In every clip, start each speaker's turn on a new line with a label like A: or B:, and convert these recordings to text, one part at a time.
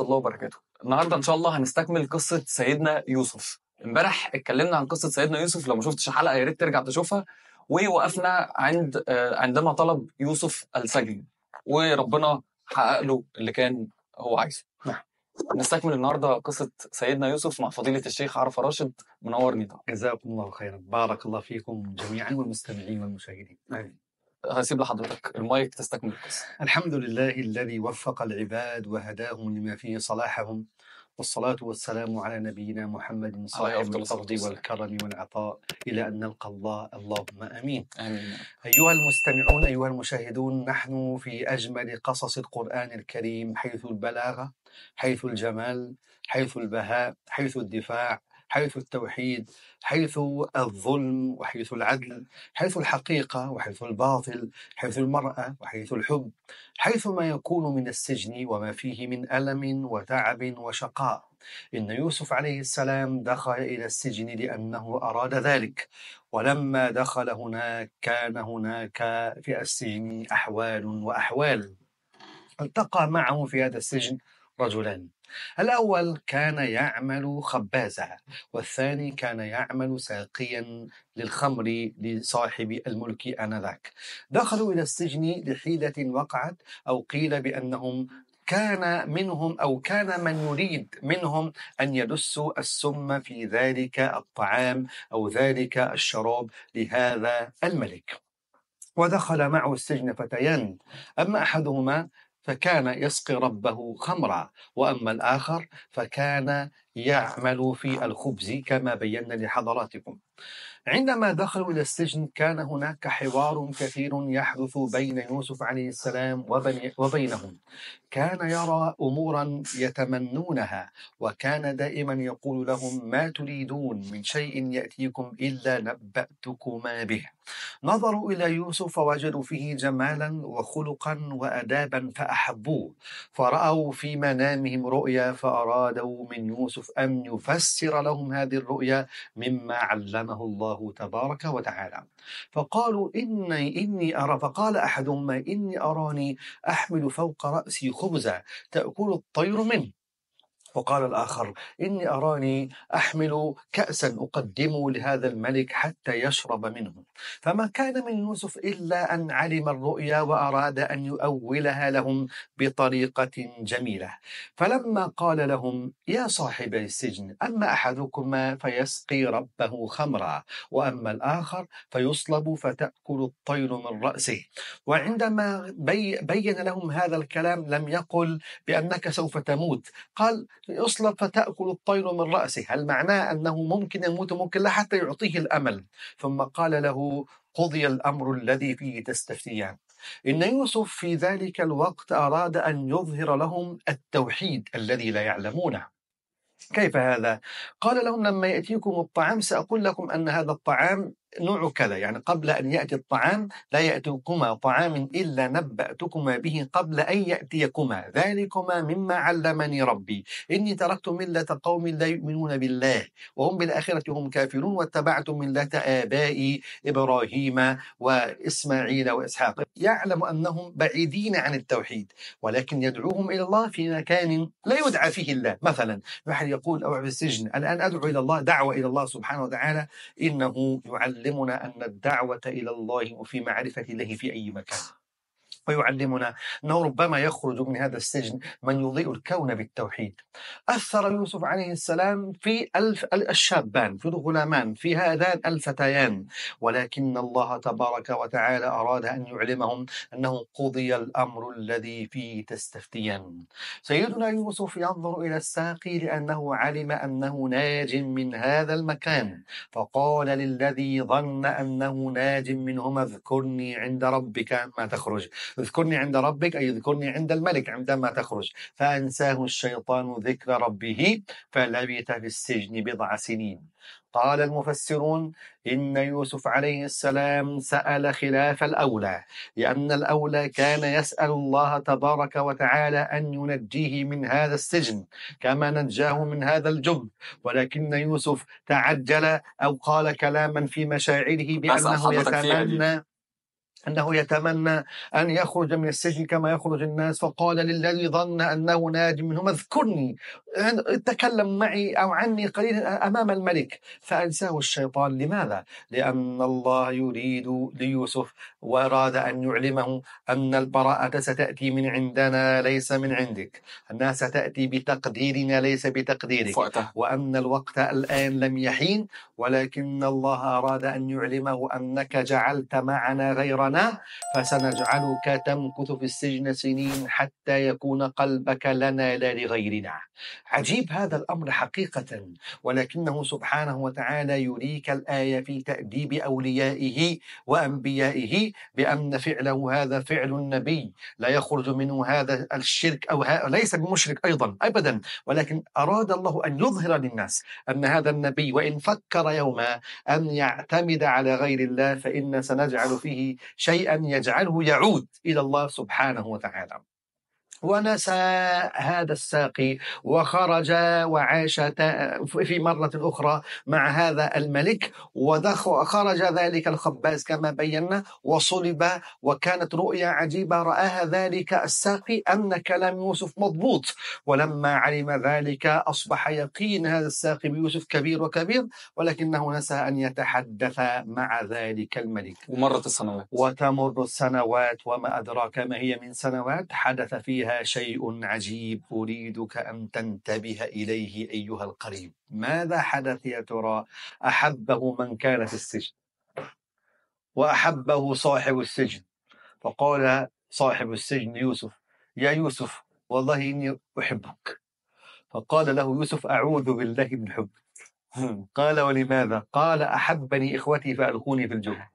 A: ورحمه الله وبركاته النهارده ان شاء الله هنستكمل قصه سيدنا يوسف امبارح اتكلمنا عن قصه سيدنا يوسف لو ما شفتش الحلقه يا ريت ترجع تشوفها ووقفنا عند آه، عندما طلب يوسف السجن وربنا حقق له اللي كان هو عايزه نعم. نستكمل النهارده قصه سيدنا يوسف مع فضيله الشيخ عرفه راشد منورني طبعا جزاكم الله خيرا بارك الله فيكم جميعا والمستمعين والمشاهدين
B: امين هسيب آه، لحضرتك المايك تستكمل القصه الحمد لله الذي وفق العباد وهداهم لما فيه صلاحهم والصلاة والسلام على نبينا محمد صاحب الفضل والكرم والعطاء إلى أن نلقى الله اللهم أمين. آمين أيها المستمعون أيها المشاهدون نحن في أجمل قصص القرآن الكريم حيث البلاغة حيث الجمال حيث البهاء حيث الدفاع حيث التوحيد حيث الظلم وحيث العدل حيث الحقيقة وحيث الباطل حيث المرأة وحيث الحب حيث ما يكون من السجن وما فيه من ألم وتعب وشقاء إن يوسف عليه السلام دخل إلى السجن لأنه أراد ذلك ولما دخل هناك كان هناك في السجن أحوال وأحوال التقى معه في هذا السجن رجلان الأول كان يعمل خبازا والثاني كان يعمل ساقيا للخمر لصاحب الملك آنذاك دخلوا إلى السجن لحيلة وقعت أو قيل بأنهم كان منهم او كان من يريد منهم ان يدسوا السم في ذلك الطعام او ذلك الشراب لهذا الملك ودخل معه السجن فتيان اما احدهما فكان يسقي ربه خمرا وأما الآخر فكان يعمل في الخبز كما بينا لحضراتكم عندما دخلوا إلى السجن كان هناك حوار كثير يحدث بين يوسف عليه السلام وبينهم كان يرى أمورا يتمنونها وكان دائما يقول لهم ما تريدون من شيء يأتيكم إلا نبأتكما به نظروا إلى يوسف فوجدوا فيه جمالا وخلقا وأدابا فأحبوه فرأوا في منامهم رؤيا فأرادوا من يوسف أن يفسر لهم هذه الرؤيا مما علمه الله الله تبارك وتعالى فقالوا إني, إني أرى فقال أحدهم إني أراني أحمل فوق رأسي خبزا تأكل الطير منه وقال الآخر إني أراني أحمل كأسا أقدمه لهذا الملك حتى يشرب منه فما كان من يوسف إلا أن علم الرؤيا وأراد أن يؤولها لهم بطريقة جميلة فلما قال لهم يا صاحبي السجن أما أحدكما فيسقي ربه خمرا وأما الآخر فيصلب فتأكل الطير من رأسه وعندما بين لهم هذا الكلام لم يقل بأنك سوف تموت قال يصلب فتأكل الطير من رأسه هل معناه أنه ممكن يموت ممكن لا حتى يعطيه الأمل ثم قال له قضي الأمر الذي فيه تستفتيان إن يوسف في ذلك الوقت أراد أن يظهر لهم التوحيد الذي لا يعلمونه كيف هذا؟ قال لهم لما يأتيكم الطعام سأقول لكم أن هذا الطعام نوع كذا يعني قبل أن يأتي الطعام لا يأتيكما طعام إلا نبأتكما به قبل أن يأتيكما ذلكما مما علمني ربي إني تركت ملة قوم لا يؤمنون بالله وهم بالآخرة هم كافرون واتبعت ملة آبائي إبراهيم وإسماعيل وإسحاق يعلم أنهم بعيدين عن التوحيد ولكن يدعوهم إلى الله في مكان لا يدعى فيه الله مثلا واحد يقول أو في السجن الآن أدعو إلى الله دعوة إلى الله سبحانه وتعالى إنه يعلم يعلمنا أن الدعوة إلى الله وفي معرفة الله في أي مكان ويعلمنا أنه ربما يخرج من هذا السجن من يضيء الكون بالتوحيد أثر يوسف عليه السلام في ألف الشابان في الغلامان في هذان الفتيان ولكن الله تبارك وتعالى أراد أن يعلمهم أنه قضي الأمر الذي فيه تستفتيان سيدنا يوسف ينظر إلى الساقي لأنه علم أنه ناج من هذا المكان فقال للذي ظن أنه ناج منهما اذكرني عند ربك ما تخرج اذكرني عند ربك أي اذكرني عند الملك عندما تخرج فأنساه الشيطان ذكر ربه فلبث في السجن بضع سنين قال المفسرون إن يوسف عليه السلام سأل خلاف الأولى لأن الأولى كان يسأل الله تبارك وتعالى أن ينجيه من هذا السجن كما نجاه من هذا الجب ولكن يوسف تعجل أو قال كلاما في مشاعره بأنه يتمنى أنه يتمنى أن يخرج من السجن كما يخرج الناس فقال للذي ظن أنه ناج منهم اذكرني تكلم معي أو عني قليلا أمام الملك فأنساه الشيطان لماذا؟ لأن الله يريد ليوسف وأراد أن يعلمه أن البراءة ستأتي من عندنا ليس من عندك أنها ستأتي بتقديرنا ليس بتقديرك وأن الوقت الآن لم يحين ولكن الله أراد أن يعلمه أنك جعلت معنا غيرنا أطعنا فسنجعلك تمكث في السجن سنين حتى يكون قلبك لنا لا لغيرنا عجيب هذا الأمر حقيقة ولكنه سبحانه وتعالى يريك الآية في تأديب أوليائه وأنبيائه بأن فعله هذا فعل النبي لا يخرج منه هذا الشرك أو ليس بمشرك أيضا أبدا ولكن أراد الله أن يظهر للناس أن هذا النبي وإن فكر يوما أن يعتمد على غير الله فإن سنجعل فيه شيئا يجعله يعود الى الله سبحانه وتعالى ونسى هذا الساقي وخرج وعاش في مرة أخرى مع هذا الملك وخرج ذلك الخباز كما بينا وصلب وكانت رؤيا عجيبة رآها ذلك الساقي أن كلام يوسف مضبوط ولما علم ذلك أصبح يقين هذا الساقي بيوسف كبير وكبير ولكنه نسى أن يتحدث مع ذلك الملك ومرت السنوات وتمر السنوات وما أدراك ما هي من سنوات حدث فيها فيها شيء عجيب أريدك أن تنتبه إليه أيها القريب ماذا حدث يا ترى أحبه من كان في السجن وأحبه صاحب السجن فقال صاحب السجن يوسف يا يوسف والله إني أحبك فقال له يوسف أعوذ بالله من حبك قال ولماذا قال أحبني إخوتي فألقوني في الجحر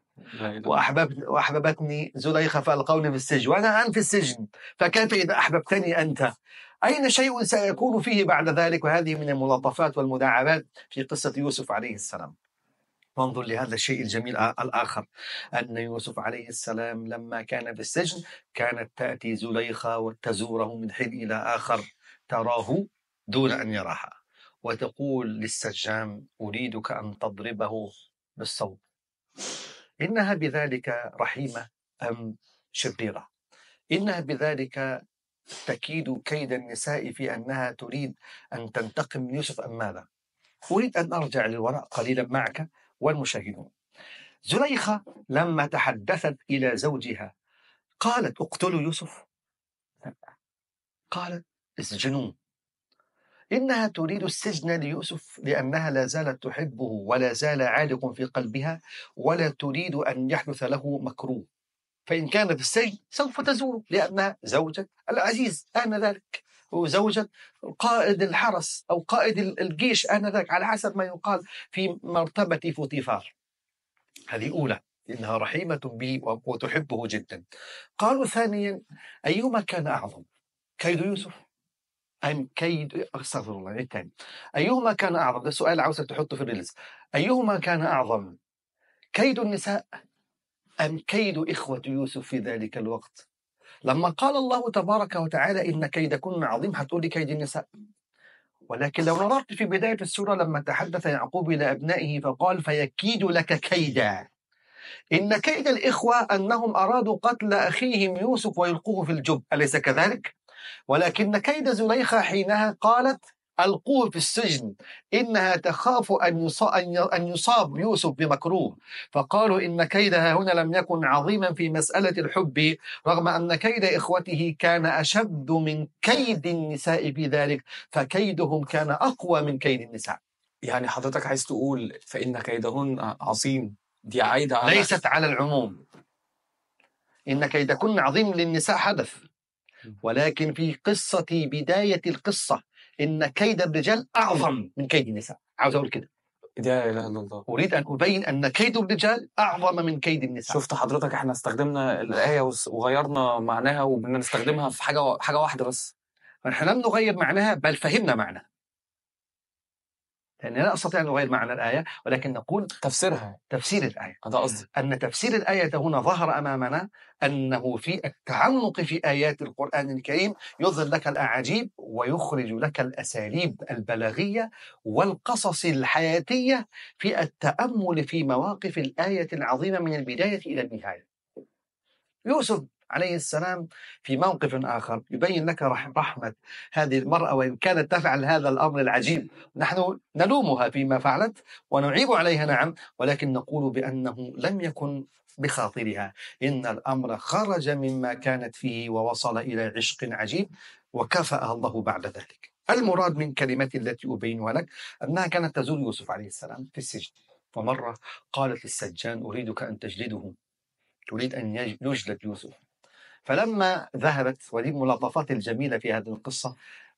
B: وأحببت نعم. وأحببتني زليخة فألقوني في السجن وأنا الآن في السجن فكيف إذا أحببتني أنت أين شيء سيكون فيه بعد ذلك وهذه من الملاطفات والمداعبات في قصة يوسف عليه السلام وانظر لهذا الشيء الجميل آه، الآخر أن يوسف عليه السلام لما كان في السجن كانت تأتي زليخة وتزوره من حين إلى آخر تراه دون أن يراها وتقول للسجام أريدك أن تضربه بالصوت إنها بذلك رحيمة أم شريرة إنها بذلك تكيد كيد النساء في أنها تريد أن تنتقم من يوسف أم ماذا أريد أن أرجع للوراء قليلا معك والمشاهدون زليخة لما تحدثت إلى زوجها قالت اقتلوا يوسف قالت اسجنوه إنها تريد السجن ليوسف لأنها لا زالت تحبه ولا زال عالق في قلبها ولا تريد أن يحدث له مكروه فإن كان في السجن سوف تزوره لأنها زوجة العزيز أنا ذلك وزوجة قائد الحرس أو قائد الجيش آنذاك على حسب ما يقال في مرتبة فوتيفار هذه أولى إنها رحيمة به وتحبه جدا قالوا ثانيا أيما كان أعظم كيد يوسف أم كيد أستغفر الله الثاني إيه أيهما كان أعظم ده سؤال عاوزك تحطه في الريلز أيهما كان أعظم كيد النساء أم كيد إخوة يوسف في ذلك الوقت لما قال الله تبارك وتعالى إن كيدكن عظيم هتقول لي كيد النساء ولكن لو نظرت في بداية السورة لما تحدث يعقوب إلى أبنائه فقال فيكيد لك كيدا إن كيد الإخوة أنهم أرادوا قتل أخيهم يوسف ويلقوه في الجب أليس كذلك؟ ولكن كيد زليخة حينها قالت ألقوه في السجن إنها تخاف أن يصاب يوسف بمكروه فقالوا إن كيدها هنا لم يكن عظيما في مسألة الحب رغم أن كيد إخوته كان أشد من كيد النساء في ذلك فكيدهم كان أقوى من كيد النساء يعني حضرتك عايز تقول فإن كيدهن عظيم دي عايدة على ليست على العموم إن كيدكن عظيم للنساء حدث ولكن في قصة بداية القصة إن كيد الرجال أعظم من كيد النساء عاوز أقول كده لا اله الا الله اريد ان ابين ان كيد الرجال اعظم من كيد النساء شفت حضرتك احنا
A: استخدمنا الايه وغيرنا معناها وبنستخدمها في حاجه حاجه واحده بس
B: احنا لم نغير معناها بل فهمنا معناها لأني لا أستطيع أن أغير معنى الآية ولكن نقول تفسيرها تفسير الآية هذا قصدي أن تفسير الآية هنا ظهر أمامنا أنه في التعمق في آيات القرآن الكريم يظهر لك الأعاجيب ويخرج لك الأساليب البلاغية والقصص الحياتية في التأمل في مواقف الآية العظيمة من البداية إلى النهاية يوسف عليه السلام في موقف آخر يبين لك رحمة هذه المرأة وإن كانت تفعل هذا الأمر العجيب نحن نلومها فيما فعلت ونعيب عليها نعم ولكن نقول بأنه لم يكن بخاطرها إن الأمر خرج مما كانت فيه ووصل إلى عشق عجيب وكفأها الله بعد ذلك المراد من كلمتي التي أبينها لك أنها كانت تزور يوسف عليه السلام في السجن فمرة قالت للسجان أريدك أن تجلده تريد أن يجلد يوسف فلما ذهبت ودي الملاطفات الجميلة في هذه القصة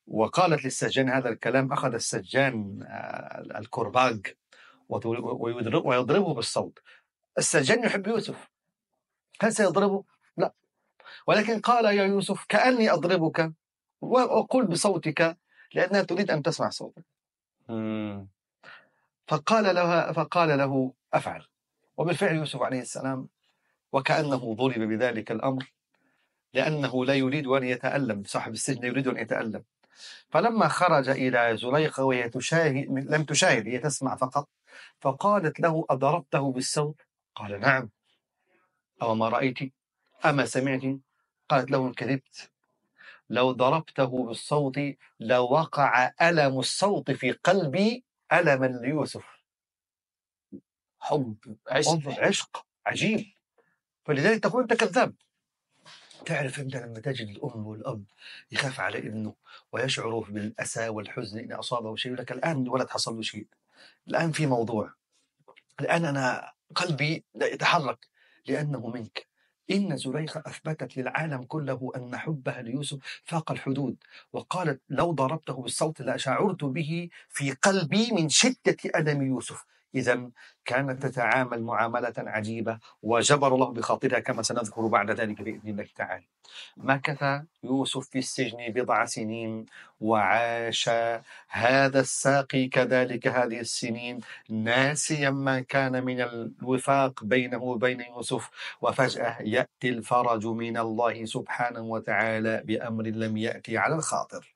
B: وقالت للسجان هذا الكلام أخذ السجان آه، الكرباج ويضربه بالصوت السجان يحب يوسف هل سيضربه؟ لا ولكن قال يا يوسف كأني أضربك وقل بصوتك لأنها تريد أن تسمع صوتك فقال لها فقال له أفعل وبالفعل يوسف عليه السلام وكأنه ضرب بذلك الأمر لأنه إيه. لا يريد أن يتألم صاحب السجن يريد أن يتألم فلما خرج إلى زليخة وهي تشاهد لم تشاهد هي تسمع فقط فقالت له أضربته بالسوط قال نعم أو ما رأيت أما سمعت قالت له إن كذبت لو ضربته بالصوت لوقع ألم الصوت في قلبي ألما ليوسف حب عشق, حب عشق عجيب فلذلك تقول أنت كذاب تعرف انت لما تجد الام والاب يخاف على ابنه ويشعر بالاسى والحزن ان اصابه شيء يقول لك الان الولد حصل له شيء الان في موضوع الان انا قلبي يتحرك لانه منك إن زريخه أثبتت للعالم كله أن حبها ليوسف فاق الحدود وقالت لو ضربته بالصوت لشعرت به في قلبي من شدة ألم يوسف إذا كانت تتعامل معاملة عجيبة وجبر الله بخاطرها كما سنذكر بعد ذلك بإذن الله تعالى مكث يوسف في السجن بضع سنين وعاش هذا الساقي كذلك هذه السنين ناسيا ما كان من الوفاق بينه وبين يوسف وفجأة يأتي الفرج من الله سبحانه وتعالى بأمر لم يأتي على الخاطر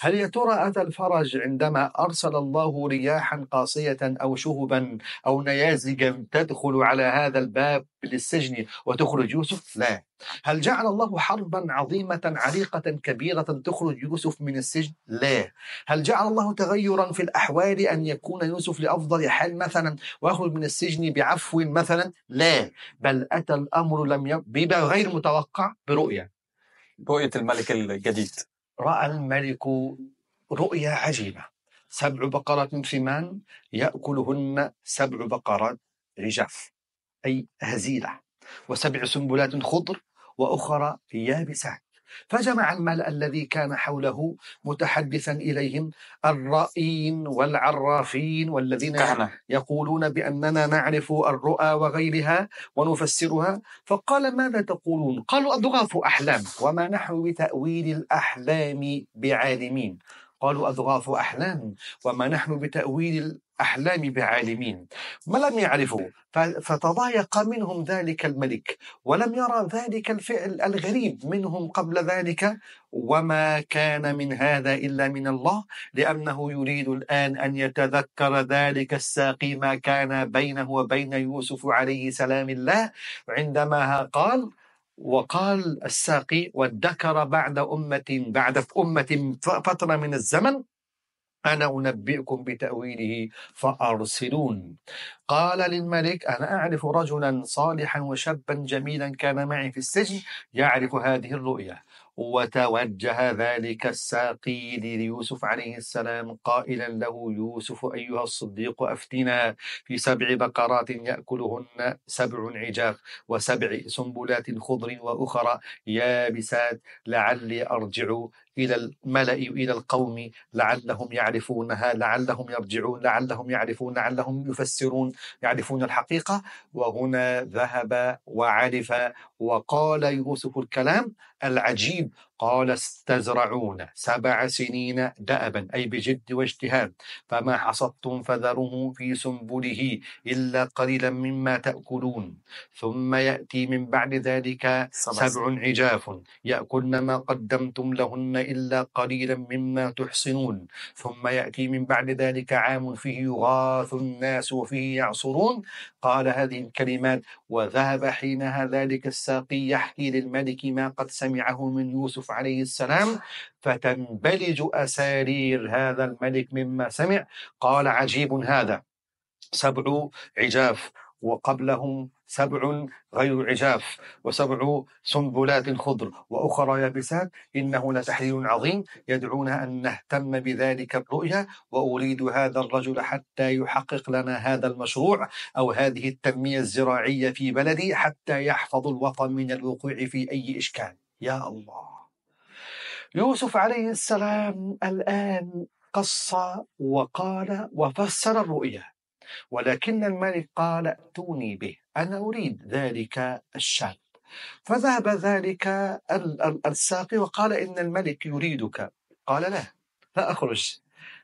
B: هل يا ترى أتى الفرج عندما أرسل الله رياحا قاسية أو شهبا أو ميازج تدخل على هذا الباب للسجن وتخرج يوسف؟ لا. هل جعل الله حربا عظيمة عريقة كبيرة تخرج يوسف من السجن؟ لا. هل جعل الله تغيرا في الأحوال أن يكون يوسف لأفضل حال مثلا ويخرج من السجن بعفو مثلا؟ لا. بل أتى الأمر لم يب... غير متوقع برؤية. رؤية الملك الجديد. رأى الملك رؤية عجيبة. سبع بقرات سمان يأكلهن سبع بقرات عجاف أي هزيلة وسبع سنبلات خضر وأخرى يابسات فجمع الملأ الذي كان حوله متحدثا إليهم الرائين والعرافين والذين كهنة. يقولون بأننا نعرف الرؤى وغيرها ونفسرها فقال ماذا تقولون قالوا أضغاث أحلام وما نحن بتأويل الأحلام بعالمين قالوا أضغاث أحلام وما نحن بتأويل الأحلام بعالمين ما لم يعرفوا فتضايق منهم ذلك الملك ولم يرى ذلك الفعل الغريب منهم قبل ذلك وما كان من هذا إلا من الله لأنه يريد الآن أن يتذكر ذلك الساقي ما كان بينه وبين يوسف عليه سلام الله عندما قال وقال الساقي وادكر بعد أمة بعد أمة فترة من الزمن أنا أنبئكم بتأويله فأرسلون قال للملك أنا أعرف رجلا صالحا وشابا جميلا كان معي في السجن يعرف هذه الرؤيا وتوجه ذلك الساقي ليوسف عليه السلام قائلا له يوسف أيها الصديق أفتنا في سبع بقرات يأكلهن سبع عجاف وسبع سنبلات خضر وأخرى يابسات لعلي أرجع إلى الملأ وإلى القوم لعلهم يعرفونها لعلهم يرجعون لعلهم يعرفون لعلهم يفسرون يعرفون الحقيقة وهنا ذهب وعرف وقال يوسف الكلام العجيب قال استزرعون سبع سنين دأبا أي بجد واجتهاد فما حصدتم فذروه في سنبله إلا قليلا مما تأكلون ثم يأتي من بعد ذلك سبع عجاف يأكلن ما قدمتم لهن إلا قليلا مما تحصنون ثم يأتي من بعد ذلك عام فيه يغاث الناس وفيه يعصرون قال هذه الكلمات وذهب حينها ذلك الساقي يحكي للملك ما قد سمعه من يوسف عليه السلام فتنبلج أسارير هذا الملك مما سمع قال عجيب هذا سبع عجاف وقبلهم سبع غير عجاف وسبع سنبلات خضر وأخرى يابسات إنه لتحليل عظيم يدعونا أن نهتم بذلك الرؤيا وأريد هذا الرجل حتى يحقق لنا هذا المشروع أو هذه التنمية الزراعية في بلدي حتى يحفظ الوطن من الوقوع في أي إشكال يا الله يوسف عليه السلام الآن قص وقال وفسر الرؤيا ولكن الملك قال ائتوني به أنا أريد ذلك الشاب فذهب ذلك الساقي وقال إن الملك يريدك قال لا لا أخرج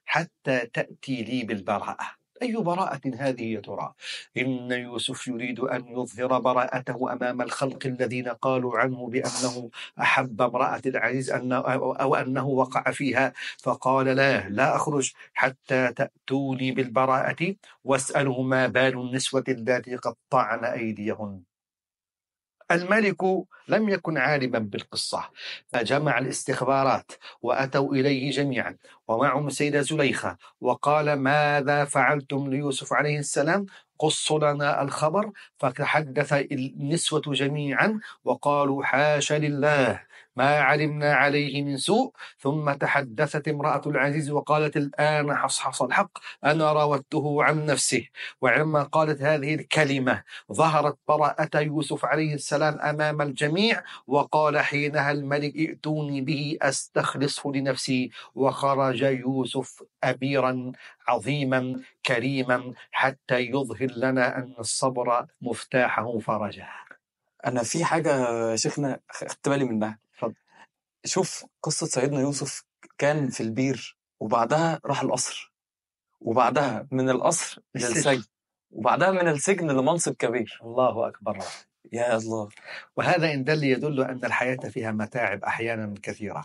B: حتى تأتي لي بالبراءة أي براءة هذه يا ترى؟ إن يوسف يريد أن يظهر براءته أمام الخلق الذين قالوا عنه بأنه أحب امرأة العزيز أن أو أنه وقع فيها فقال لا لا أخرج حتى تأتوني بالبراءة واسألوا ما بال النسوة التي قطعن أيديهن الملك لم يكن عالما بالقصة فجمع الاستخبارات وأتوا إليه جميعا ومعهم السيدة زليخة وقال ماذا فعلتم ليوسف عليه السلام قص لنا الخبر فتحدث النسوة جميعا وقالوا حاش لله ما علمنا عليه من سوء ثم تحدثت امرأة العزيز وقالت الآن حصحص الحق أنا راودته عن نفسه وعندما قالت هذه الكلمة ظهرت براءة يوسف عليه السلام أمام الجميع وقال حينها الملك ائتوني به أستخلصه لنفسي وخرج يوسف أبيرا عظيما كريما حتى يظهر لنا أن الصبر مفتاحه فرجه أنا في حاجة
A: شيخنا خدت بالي منها شوف قصة سيدنا يوسف كان في البير وبعدها راح القصر وبعدها من القصر للسجن
B: وبعدها من السجن لمنصب كبير الله أكبر يا الله وهذا إن دل يدل أن الحياة فيها متاعب أحيانا كثيرة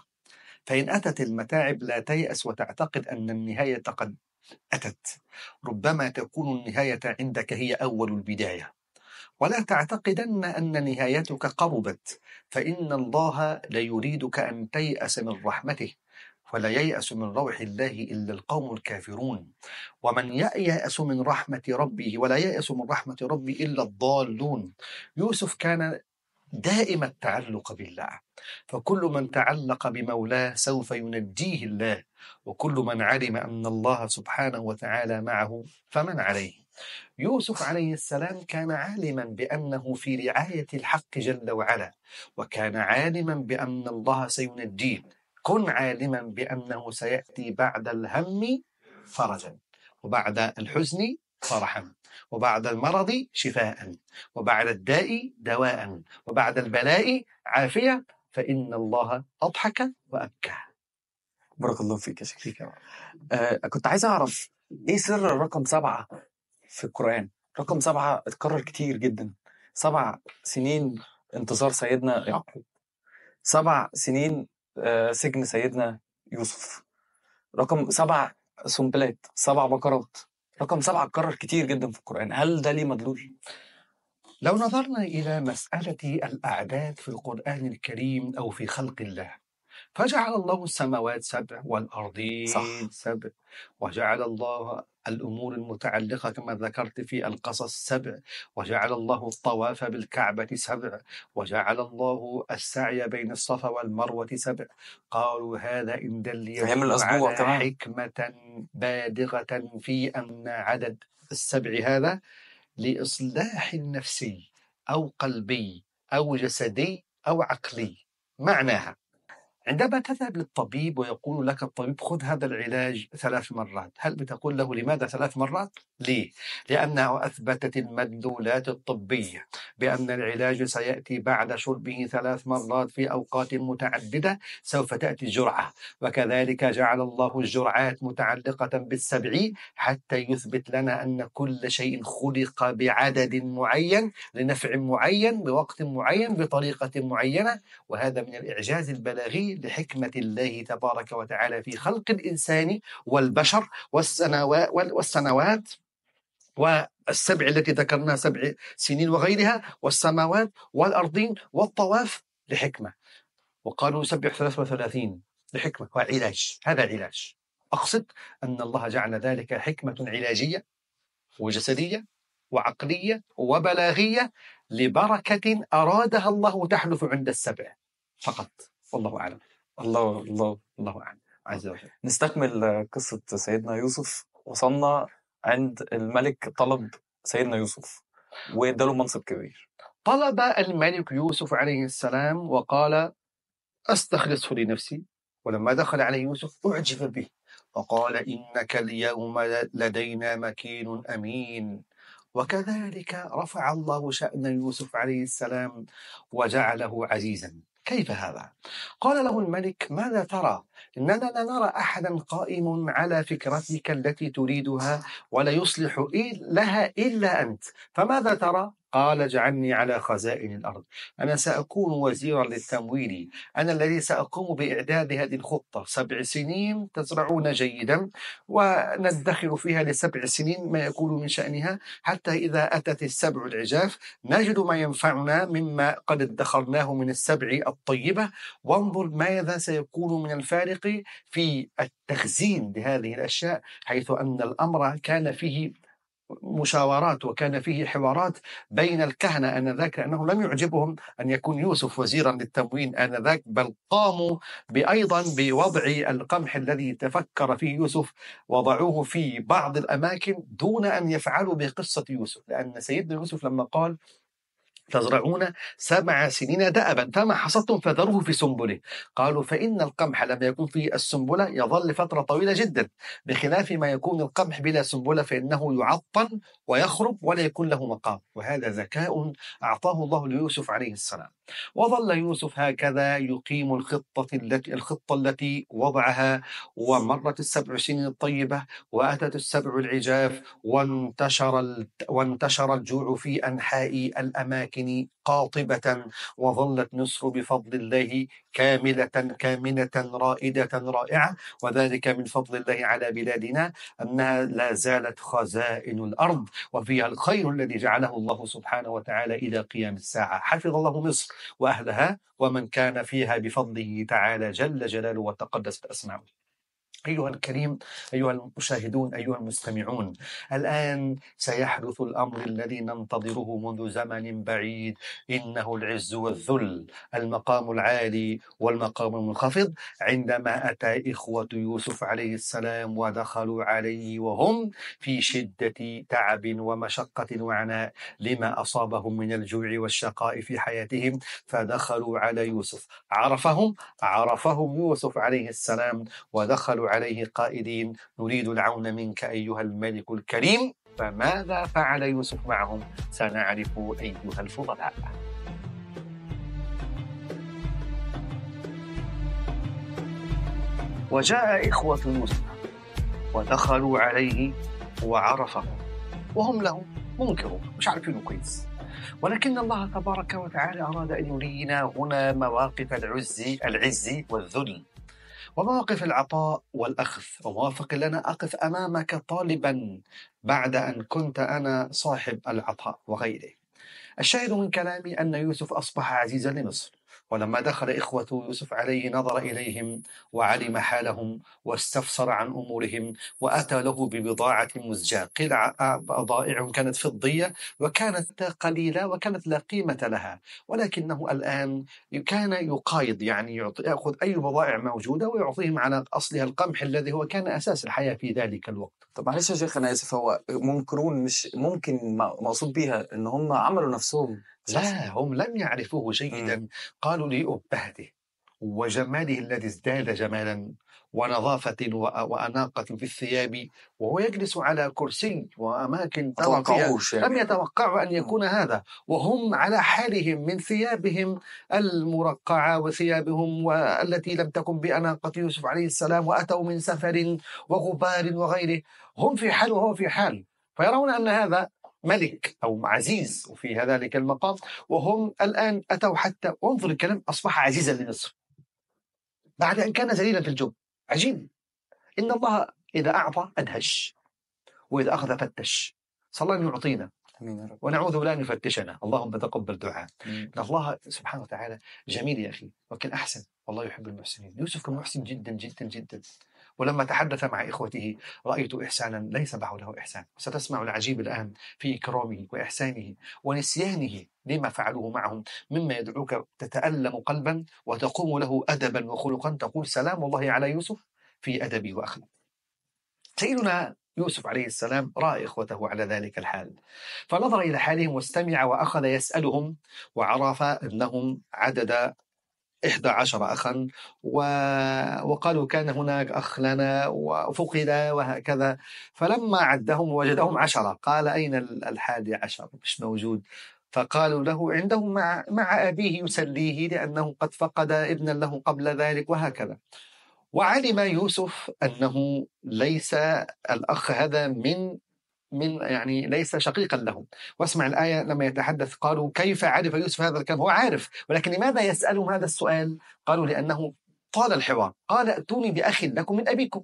B: فإن أتت المتاعب لا تيأس وتعتقد أن النهاية قد أتت ربما تكون النهاية عندك هي أول البداية ولا تعتقدن أن نهايتك قربت فإن الله لا يريدك أن تيأس من رحمته ولا ييأس من روح الله إلا القوم الكافرون ومن ييأس من رحمة ربه ولا ييأس من رحمة ربه إلا الضالون يوسف كان دائم التعلق بالله فكل من تعلق بمولاه سوف ينجيه الله وكل من علم أن الله سبحانه وتعالى معه فمن عليه يوسف عليه السلام كان عالما بأنه في رعاية الحق جل وعلا وكان عالما بأن الله سينجيه كن عالما بأنه سيأتي بعد الهم فرجا وبعد الحزن فرحا وبعد المرض شفاء وبعد الداء دواء وبعد البلاء عافية فإن الله أضحك وأبكى بارك
A: الله فيك يا شيخ آه كنت عايز أعرف إيه سر الرقم سبعة في القرآن رقم سبعة اتكرر كتير جدا سبع سنين انتظار سيدنا يعقوب سبع سنين آه، سجن سيدنا يوسف رقم سبع سنبلات سبع بقرات رقم سبعة اتكرر كتير جدا
B: في القرآن هل ده ليه مدلول؟ لو نظرنا إلى مسألة الأعداد في القرآن الكريم أو في خلق الله فجعل الله السماوات سبع والأرضين صح. سبع وجعل الله الأمور المتعلقة كما ذكرت في القصص سبع وجعل الله الطواف بالكعبة سبع وجعل الله السعي بين الصفا والمروة سبع قالوا هذا إن دل على كمان. حكمة بالغة في أن عدد السبع هذا لإصلاح نفسي أو قلبي أو جسدي أو عقلي معناها عندما تذهب للطبيب ويقول لك الطبيب خذ هذا العلاج ثلاث مرات هل بتقول له لماذا ثلاث مرات؟ ليه؟ لأنه أثبتت المدلولات الطبية بأن العلاج سيأتي بعد شربه ثلاث مرات في أوقات متعددة سوف تأتي الجرعة وكذلك جعل الله الجرعات متعلقة بالسبعين حتى يثبت لنا أن كل شيء خلق بعدد معين لنفع معين بوقت معين بطريقة معينة وهذا من الإعجاز البلاغي لحكمة الله تبارك وتعالى في خلق الإنسان والبشر والسنوات والسبع التي ذكرناها سبع سنين وغيرها والسماوات والأرضين والطواف لحكمة وقالوا نسبح 33 لحكمة وعلاج هذا علاج أقصد أن الله جعل ذلك حكمة علاجية وجسدية وعقلية وبلاغية لبركة أرادها الله تحدث عند السبع فقط والله اعلم الله الله الله اعلم عز وجل
A: نستكمل قصه سيدنا يوسف وصلنا عند الملك طلب
B: سيدنا يوسف واداله منصب كبير طلب الملك يوسف عليه السلام وقال استخلصه لنفسي ولما دخل عليه يوسف اعجب به وقال انك اليوم لدينا مكين امين وكذلك رفع الله شأن يوسف عليه السلام وجعله عزيزا كيف هذا؟ قال له الملك ماذا ترى؟ إننا لا نرى أحدا قائم على فكرتك التي تريدها ولا يصلح لها إلا أنت فماذا ترى؟ قال اجعلني على خزائن الارض، انا ساكون وزيرا للتمويل، انا الذي ساقوم باعداد هذه الخطه، سبع سنين تزرعون جيدا وندخر فيها لسبع سنين ما يكون من شانها حتى اذا اتت السبع العجاف نجد ما ينفعنا مما قد ادخرناه من السبع الطيبه وانظر ماذا سيكون من الفائده الافارقي في التخزين لهذه الاشياء حيث ان الامر كان فيه مشاورات وكان فيه حوارات بين الكهنة آنذاك لأنه لم يعجبهم أن يكون يوسف وزيرا للتموين آنذاك بل قاموا بأيضا بوضع القمح الذي تفكر فيه يوسف وضعوه في بعض الأماكن دون أن يفعلوا بقصة يوسف لأن سيدنا يوسف لما قال تزرعون سبع سنين دأبا فما حصدتم فذروه في سنبله قالوا فإن القمح لما يكون في السنبلة يظل فترة طويلة جدا بخلاف ما يكون القمح بلا سنبلة فإنه يعطل ويخرب ولا يكون له مقام وهذا ذكاء أعطاه الله ليوسف عليه السلام وظل يوسف هكذا يقيم الخطة التي الخطة التي وضعها ومرت السبع سنين الطيبة وأتت السبع العجاف وانتشر وانتشر الجوع في أنحاء الأماكن قاطبة وظلت مصر بفضل الله كاملة كامنة رائدة رائعة وذلك من فضل الله على بلادنا أنها لا زالت خزائن الأرض وفيها الخير الذي جعله الله سبحانه وتعالى إلى قيام الساعة حفظ الله مصر واهلها ومن كان فيها بفضله تعالى جل جلاله وتقدست اسماؤه أيها الكريم أيها المشاهدون أيها المستمعون الآن سيحدث الأمر الذي ننتظره منذ زمن بعيد إنه العز والذل المقام العالي والمقام المنخفض عندما أتى إخوة يوسف عليه السلام ودخلوا عليه وهم في شدة تعب ومشقة وعناء لما أصابهم من الجوع والشقاء في حياتهم فدخلوا على يوسف عرفهم عرفهم يوسف عليه السلام ودخلوا عليه قائلين نريد العون منك أيها الملك الكريم فماذا فعل يوسف معهم سنعرف أيها الفضلاء وجاء إخوة يوسف ودخلوا عليه وعرفهم وهم له منكرون مش عارفينه كويس ولكن الله تبارك وتعالى أراد أن يرينا هنا مواقف العز العز والذل ومواقف العطاء والأخذ وموافق لنا أقف أمامك طالبا بعد أن كنت أنا صاحب العطاء وغيره الشاهد من كلامي أن يوسف أصبح عزيزا لمصر ولما دخل إخوة يوسف عليه نظر إليهم وعلم حالهم واستفسر عن أمورهم وأتى له ببضاعة مزجاة قلعة بضائع كانت فضية وكانت قليلة وكانت لا قيمة لها ولكنه الآن كان يقايض يعني يأخذ أي بضائع موجودة ويعطيهم على أصلها القمح الذي هو كان أساس الحياة في ذلك الوقت طب معلش يا شيخ أنا آسف هو منكرون مش ممكن مقصود بيها إن هم عملوا نفسهم لا هم لم يعرفوه جيدا م. إمم. قالوا لأبهته وجماله الذي ازداد جمالا ونظافة وأناقة في الثياب وهو يجلس على كرسي وأماكن توقعوش يعني. لم يتوقعوا أن إمم. يكون هذا وهم على حالهم من ثيابهم المرقعة وثيابهم والتي لم تكن بأناقة يوسف عليه السلام وأتوا من سفر وغبار وغيره هم في حال وهو في حال فيرون أن هذا ملك أو عزيز وفي ذلك المقام وهم الآن أتوا حتى وانظر الكلام أصبح عزيزا لمصر بعد أن كان ذليلا في الجب عجيب إن الله إذا أعطى أدهش وإذا أخذ فتش صلى الله يعطينا ونعوذ بالله ان يفتشنا، اللهم تقبل دعاء. ان الله سبحانه وتعالى جميل يا اخي، ولكن احسن، والله يحب المحسنين، يوسف كان محسن جدا جدا جدا. ولما تحدث مع إخوته رأيت إحسانا ليس بعده إحسان ستسمع العجيب الآن في إكرامه وإحسانه ونسيانه لما فعلوه معهم مما يدعوك تتألم قلبا وتقوم له أدبا وخلقا تقول سلام الله على يوسف في أدبي وأخلاق سيدنا يوسف عليه السلام راى اخوته على ذلك الحال فنظر الى حالهم واستمع واخذ يسالهم وعرف انهم عدد إحدى عشر أخا و... وقالوا كان هناك أخ لنا وفقد وهكذا فلما عدهم وجدهم عشرة قال أين الحادي عشر مش موجود فقالوا له عنده مع, مع أبيه يسليه لأنه قد فقد ابنا له قبل ذلك وهكذا وعلم يوسف أنه ليس الأخ هذا من من يعني ليس شقيقا لهم واسمع الآية لما يتحدث قالوا كيف عرف يوسف هذا الكلام هو عارف ولكن لماذا يسألهم هذا السؤال قالوا لأنه طال الحوار قال ائتوني بأخ لكم من أبيكم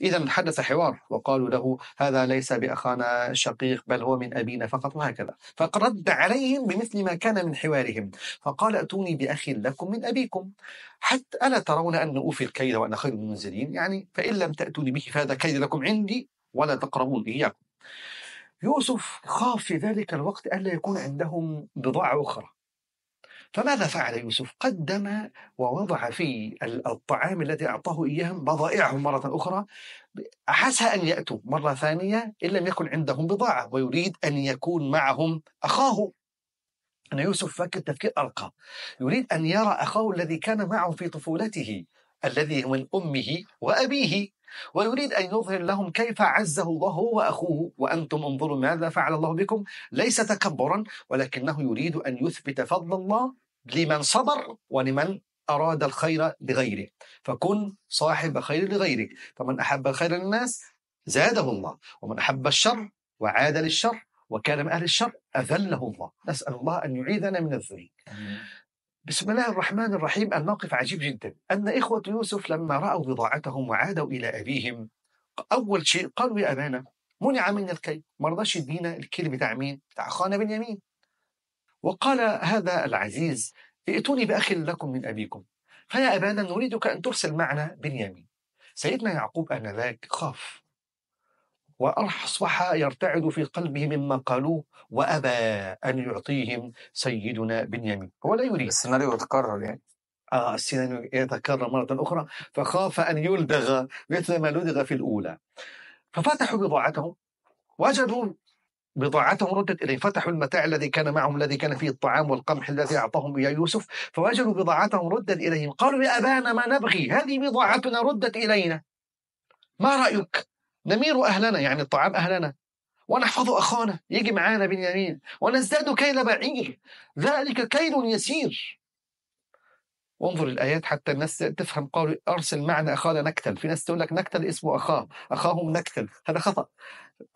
B: إذا حدث حوار وقالوا له هذا ليس بأخانا شقيق بل هو من أبينا فقط وهكذا فرد عليهم بمثل ما كان من حوارهم فقال أتوني بأخ لكم من أبيكم حتى ألا ترون أن أوفي الكيد وأنا خير المنزلين يعني فإن لم تأتوني به فهذا كيد لكم عندي ولا تقربون إياكم يوسف خاف في ذلك الوقت ألا يكون عندهم بضاعة أخرى فماذا فعل يوسف؟ قدم ووضع في الطعام الذي أعطاه إياهم بضائعهم مرة أخرى أحس أن يأتوا مرة ثانية إن لم يكن عندهم بضاعة ويريد أن يكون معهم أخاه أن يوسف فكر تفكير أرقى يريد أن يرى أخاه الذي كان معه في طفولته الذي من أمه وأبيه ويريد أن يظهر لهم كيف عزه الله هو وأخوه وأنتم انظروا ماذا فعل الله بكم ليس تكبرا ولكنه يريد أن يثبت فضل الله لمن صبر ولمن أراد الخير لغيره فكن صاحب خير لغيرك فمن أحب الخير للناس زاده الله ومن أحب الشر وعاد للشر وكان من أهل الشر أذله الله نسأل الله أن يعيذنا من الذل بسم الله الرحمن الرحيم الموقف عجيب جدا أن إخوة يوسف لما رأوا بضاعتهم وعادوا إلى أبيهم أول شيء قالوا يا أبانا منع منا الكيل ما رضاش يدينا الكيل بتاع مين؟ بتاع بن يمين وقال هذا العزيز ائتوني بأخ لكم من أبيكم فيا أبانا نريدك أن ترسل معنا بنيامين سيدنا يعقوب آنذاك خاف وأصبح يرتعد في قلبه مما قالوه وأبى أن يعطيهم سيدنا بنيامين هو لا يريد السيناريو يتكرر يعني آه السيناريو يتكرر مرة أخرى فخاف أن يلدغ مثل ما لدغ في الأولى ففتحوا بضاعتهم وجدوا بضاعتهم ردت إليه فتحوا المتاع الذي كان معهم الذي كان فيه الطعام والقمح الذي أعطاهم إياه يوسف فوجدوا بضاعتهم ردت إليهم قالوا يا أبانا ما نبغي هذه بضاعتنا ردت إلينا ما رأيك نمير أهلنا يعني الطعام أهلنا ونحفظ أخانا يجي معانا بنيامين ونزداد كيل بعير ذلك كيل يسير وانظر الآيات حتى الناس تفهم قول أرسل معنا أخانا نكتل في ناس تقول لك نكتل اسمه أخاه أخاهم نكتل هذا خطأ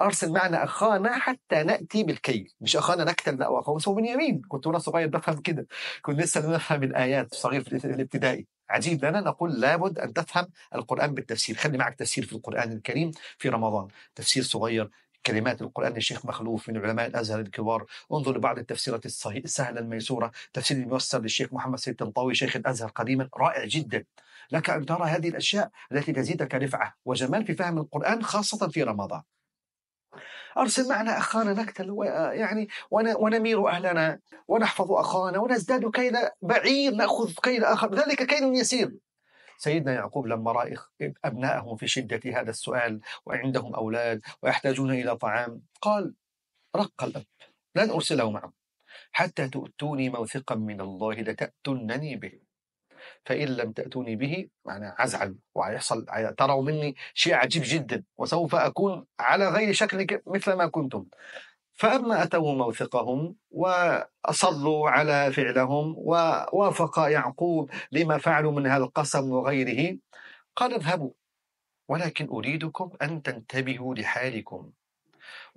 B: أرسل معنا أخانا حتى نأتي بالكي مش أخانا نكتل لا وأخاه اسمه بنيامين كنت وأنا صغير بفهم كده كنت لسه بفهم الآيات صغير في الابتدائي عجيب لنا نقول لابد أن تفهم القرآن بالتفسير خلي معك تفسير في القرآن الكريم في رمضان تفسير صغير كلمات القرآن للشيخ مخلوف من علماء الأزهر الكبار انظر لبعض التفسيرات السهلة الميسورة تفسير الميسر للشيخ محمد سيد الطاوي شيخ الأزهر قديما رائع جدا لك أن ترى هذه الأشياء التي تزيدك رفعة وجمال في فهم القرآن خاصة في رمضان أرسل معنا أخانا نكتل يعني ونمير أهلنا ونحفظ أخانا ونزداد كيل بعير نأخذ كيل آخر ذلك كيل يسير سيدنا يعقوب لما رأى أبنائهم في شدة هذا السؤال وعندهم أولاد ويحتاجون إلى طعام قال رق الأب لن أرسله معهم حتى تؤتوني موثقا من الله لتأتونني به فإن لم تأتوني به أنا ازعل وهيحصل تروا مني شيء عجيب جدا وسوف أكون على غير شكل مثل ما كنتم فأما أتوه موثقهم وأصروا على فعلهم ووافق يعقوب لما فعلوا من هذا القسم وغيره قال اذهبوا ولكن أريدكم أن تنتبهوا لحالكم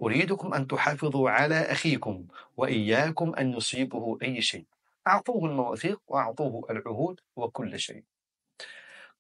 B: أريدكم أن تحافظوا على أخيكم وإياكم أن يصيبه أي شيء أعطوه المواثيق وأعطوه العهود وكل شيء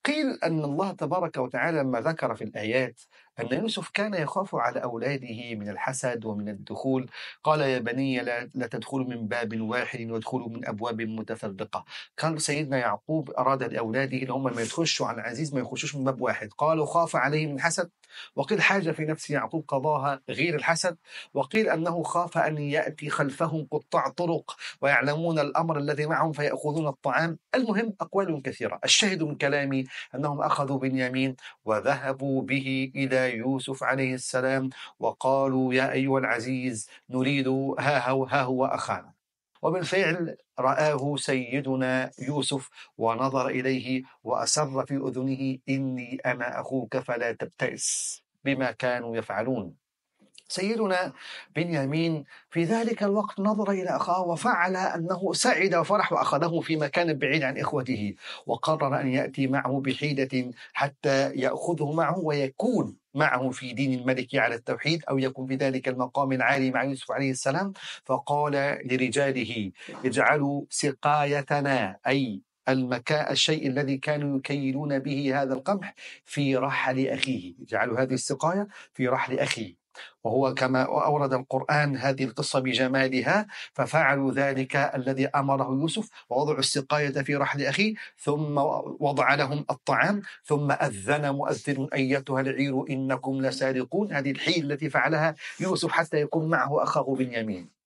B: قيل أن الله تبارك وتعالى لما ذكر في الآيات أن يوسف كان يخاف على أولاده من الحسد ومن الدخول قال يا بني لا لا تدخلوا من باب واحد وادخلوا من أبواب متفرقة كان سيدنا يعقوب أراد لأولاده أن هم ما يخشوا على العزيز ما يخشوش من باب واحد قالوا خاف عليه من حسد وقيل حاجة في نفس يعقوب قضاها غير الحسد وقيل أنه خاف أن يأتي خلفهم قطاع طرق ويعلمون الأمر الذي معهم فيأخذون الطعام المهم أقوال كثيرة الشاهد من كلامي أنهم أخذوا بنيامين وذهبوا به إلى يوسف عليه السلام وقالوا يا أيها العزيز نريد ها هو, ها هو أخانا وبالفعل رآه سيدنا يوسف ونظر إليه وأسر في أذنه إني أنا أخوك فلا تبتئس بما كانوا يفعلون سيدنا بنيامين في ذلك الوقت نظر إلى أخاه وفعل أنه سعد وفرح وأخذه في مكان بعيد عن إخوته وقرر أن يأتي معه بحيدة حتى يأخذه معه ويكون معه في دين الملك على التوحيد أو يكون في ذلك المقام العالي مع يوسف عليه السلام فقال لرجاله اجعلوا سقايتنا أي المكاء الشيء الذي كانوا يكيلون به هذا القمح في رحل أخيه اجعلوا هذه السقاية في رحل أخيه وهو كما أورد القرآن هذه القصة بجمالها ففعلوا ذلك الذي أمره يوسف ووضعوا السقاية في رحل أخيه ثم وضع لهم الطعام ثم أذن مؤذن أيتها العير إنكم لسارقون هذه الحيل التي فعلها يوسف حتى يكون معه أخاه بنيامين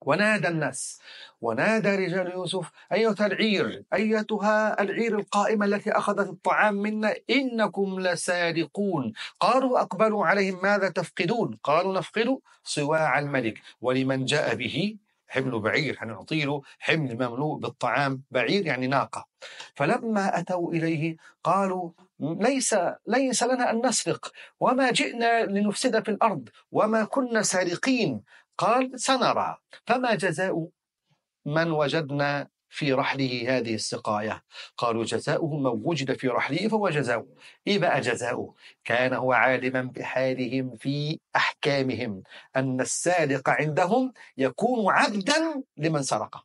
B: ونادى الناس ونادى رجال يوسف أيتها العير أيتها العير القائمة التي أخذت الطعام منا إنكم لسارقون قالوا أقبلوا عليهم ماذا تفقدون قالوا نفقد صواع الملك ولمن جاء به حمل بعير حنعطي له حمل مملوء بالطعام بعير يعني ناقة فلما أتوا إليه قالوا ليس ليس لنا أن نسرق وما جئنا لنفسد في الأرض وما كنا سارقين قال سنرى فما جزاء من وجدنا في رحله هذه السقاية قالوا جزاؤه من وجد في رحله فهو جزاؤه إيه بقى جزاؤه كان هو عالما بحالهم في أحكامهم أن السارق عندهم يكون عبدا لمن سرقه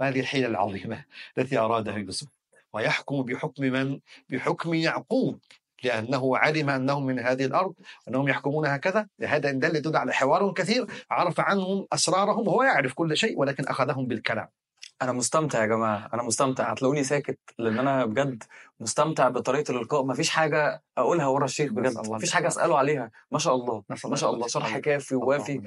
B: وهذه الحيلة العظيمة التي أرادها يوسف ويحكم بحكم من؟ بحكم يعقوب لأنه علم أنهم من هذه الأرض أنهم يحكمون هكذا هذا إن دل يدل على حوار كثير عرف عنهم أسرارهم وهو يعرف كل شيء ولكن أخذهم بالكلام أنا مستمتع يا جماعة
A: أنا مستمتع هتلاقوني ساكت لأن أنا بجد مستمتع بطريقه اللقاء فيش حاجه اقولها ورا الشيخ بجد ما فيش حاجه اساله عليها ما شاء الله ما شاء الله شرح كافي ووافي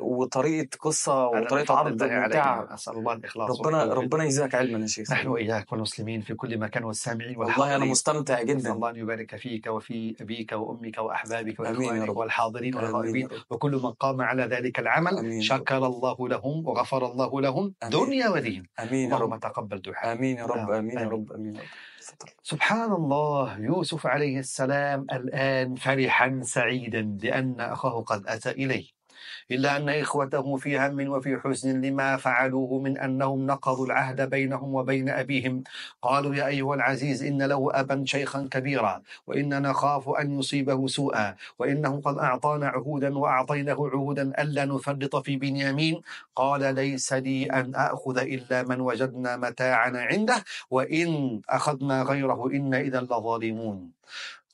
A: وطريقه قصه وطريقه عرض ممتعه اسال
B: الله الاخلاص ربنا ربنا يجزاك علما يا شيخ نحن واياك والمسلمين في كل مكان والسامعين والله انا مستمتع جدا الله ان يبارك فيك وفي ابيك وامك واحبابك واخوانك والحاضرين والغائبين وكل من قام على ذلك العمل أمين شكر الله لهم وغفر الله لهم دنيا ودين امين اللهم تقبل دعاء امين يا رب نعم. امين يا رب امين, أمين. سبحان الله يوسف عليه السلام الآن فرحا سعيدا لأن أخاه قد أتى إليه إلا أن إخوته في هم وفي حزن لما فعلوه من أنهم نقضوا العهد بينهم وبين أبيهم قالوا يا أيها العزيز إن له أبا شيخا كبيرا وإننا نخاف أن يصيبه سوءا وإنه قد أعطانا عهودا وأعطيناه عهودا ألا نفرط في بنيامين قال ليس لي أن أخذ إلا من وجدنا متاعنا عنده وإن أخذنا غيره إنا إذا لظالمون